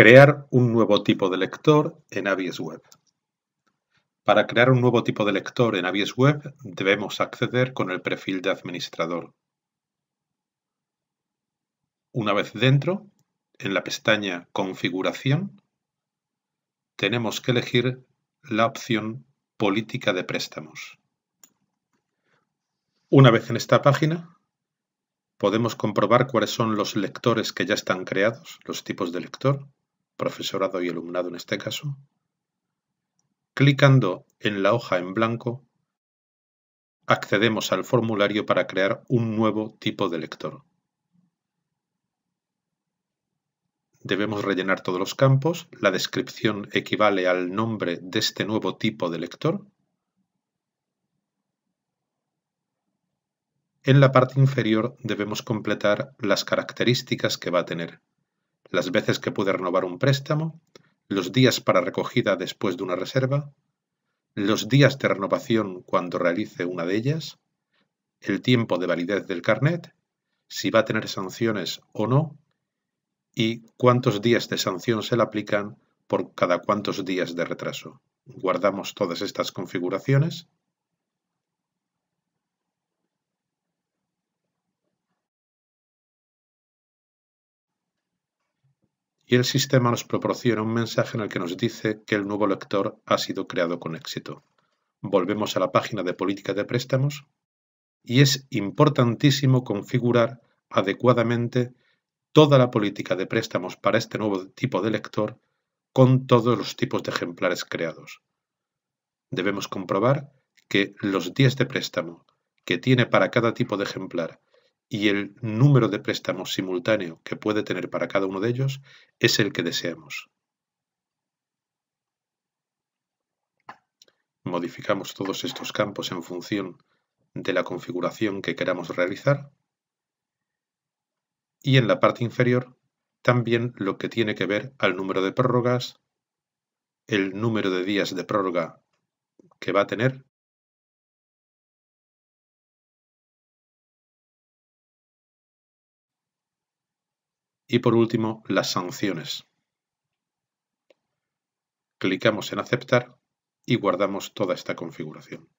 Crear un nuevo tipo de lector en AVIES Web. Para crear un nuevo tipo de lector en AVIES Web debemos acceder con el perfil de administrador. Una vez dentro, en la pestaña Configuración, tenemos que elegir la opción Política de préstamos. Una vez en esta página, podemos comprobar cuáles son los lectores que ya están creados, los tipos de lector, profesorado y alumnado en este caso, clicando en la hoja en blanco, accedemos al formulario para crear un nuevo tipo de lector. Debemos rellenar todos los campos, la descripción equivale al nombre de este nuevo tipo de lector, En la parte inferior debemos completar las características que va a tener las veces que puede renovar un préstamo, los días para recogida después de una reserva, los días de renovación cuando realice una de ellas, el tiempo de validez del carnet, si va a tener sanciones o no, y cuántos días de sanción se le aplican por cada cuántos días de retraso. Guardamos todas estas configuraciones y el sistema nos proporciona un mensaje en el que nos dice que el nuevo lector ha sido creado con éxito. Volvemos a la página de política de préstamos y es importantísimo configurar adecuadamente toda la política de préstamos para este nuevo tipo de lector con todos los tipos de ejemplares creados. Debemos comprobar que los días de préstamo que tiene para cada tipo de ejemplar y el número de préstamos simultáneo que puede tener para cada uno de ellos es el que deseamos. Modificamos todos estos campos en función de la configuración que queramos realizar. Y en la parte inferior también lo que tiene que ver al número de prórrogas, el número de días de prórroga que va a tener Y por último, las sanciones. Clicamos en aceptar y guardamos toda esta configuración.